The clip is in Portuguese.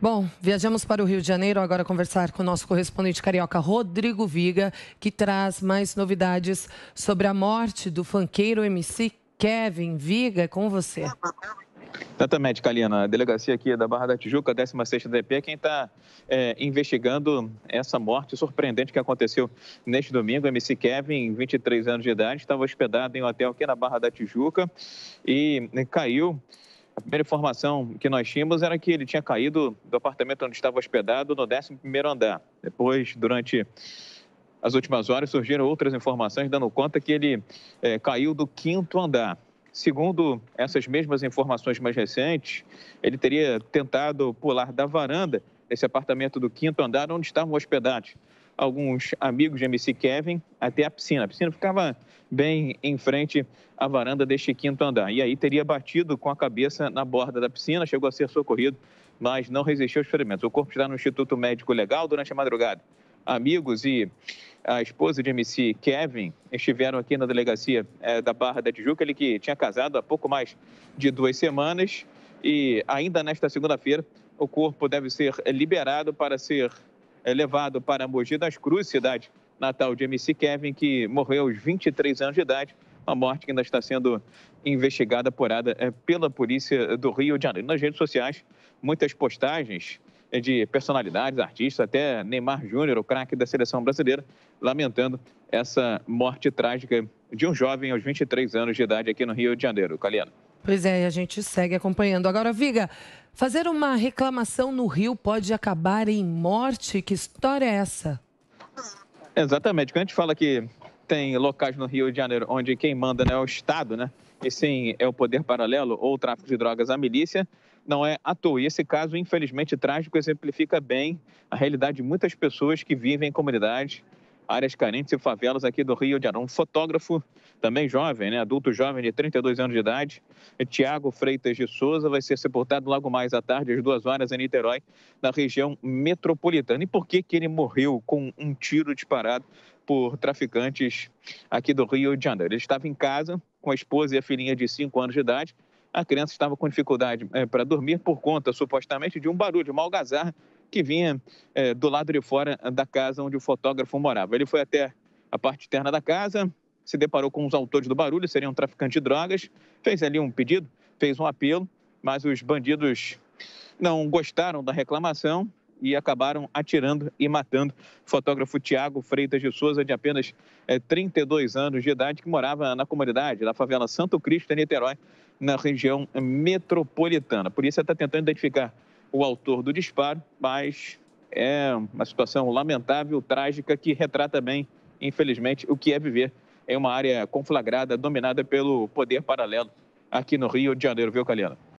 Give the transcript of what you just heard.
Bom, viajamos para o Rio de Janeiro agora conversar com o nosso correspondente carioca Rodrigo Viga, que traz mais novidades sobre a morte do funkeiro MC Kevin Viga. É com você. Exatamente, Kalina. A delegacia aqui da Barra da Tijuca, 16ª DP, é quem está é, investigando essa morte surpreendente que aconteceu neste domingo. MC Kevin, 23 anos de idade, estava hospedado em um hotel aqui na Barra da Tijuca e né, caiu a primeira informação que nós tínhamos era que ele tinha caído do apartamento onde estava hospedado no 11 andar. Depois, durante as últimas horas, surgiram outras informações dando conta que ele é, caiu do quinto andar. Segundo essas mesmas informações mais recentes, ele teria tentado pular da varanda desse apartamento do quinto andar onde estavam hospedados alguns amigos de MC Kevin até a piscina. A piscina ficava bem em frente à varanda deste quinto andar. E aí teria batido com a cabeça na borda da piscina, chegou a ser socorrido, mas não resistiu aos ferimentos. O corpo está no Instituto Médico Legal durante a madrugada. Amigos e a esposa de MC Kevin estiveram aqui na delegacia é, da Barra da Tijuca, ele que tinha casado há pouco mais de duas semanas. E ainda nesta segunda-feira, o corpo deve ser liberado para ser é levado para Mogi das Cruzes, cidade natal de MC Kevin, que morreu aos 23 anos de idade. Uma morte que ainda está sendo investigada, apurada é, pela polícia do Rio de Janeiro. Nas redes sociais, muitas postagens de personalidades, artistas, até Neymar Júnior, o craque da seleção brasileira, lamentando essa morte trágica de um jovem aos 23 anos de idade aqui no Rio de Janeiro. Caliano. Pois é, a gente segue acompanhando. Agora, Viga, fazer uma reclamação no Rio pode acabar em morte? Que história é essa? Exatamente. Quando a gente fala que tem locais no Rio de Janeiro onde quem manda não né, é o Estado, né? E sim é o poder paralelo ou o tráfico de drogas a milícia, não é à toa. E esse caso, infelizmente, trágico exemplifica bem a realidade de muitas pessoas que vivem em comunidades áreas carentes e favelas aqui do Rio de Janeiro. Um fotógrafo também jovem, né? adulto jovem de 32 anos de idade, é Tiago Freitas de Souza, vai ser sepultado logo mais à tarde, às duas horas, em Niterói, na região metropolitana. E por que, que ele morreu com um tiro disparado por traficantes aqui do Rio de Janeiro? Ele estava em casa com a esposa e a filhinha de 5 anos de idade. A criança estava com dificuldade é, para dormir por conta, supostamente, de um barulho, de uma algazarra que vinha é, do lado de fora da casa onde o fotógrafo morava. Ele foi até a parte externa da casa, se deparou com os autores do barulho, seriam um traficantes de drogas, fez ali um pedido, fez um apelo, mas os bandidos não gostaram da reclamação e acabaram atirando e matando o fotógrafo Tiago Freitas de Souza, de apenas é, 32 anos de idade, que morava na comunidade, da favela Santo Cristo, em Niterói, na região metropolitana. Por isso, está tentando identificar o autor do disparo, mas é uma situação lamentável, trágica, que retrata bem, infelizmente, o que é viver em uma área conflagrada, dominada pelo poder paralelo aqui no Rio de Janeiro, viu, Caliano?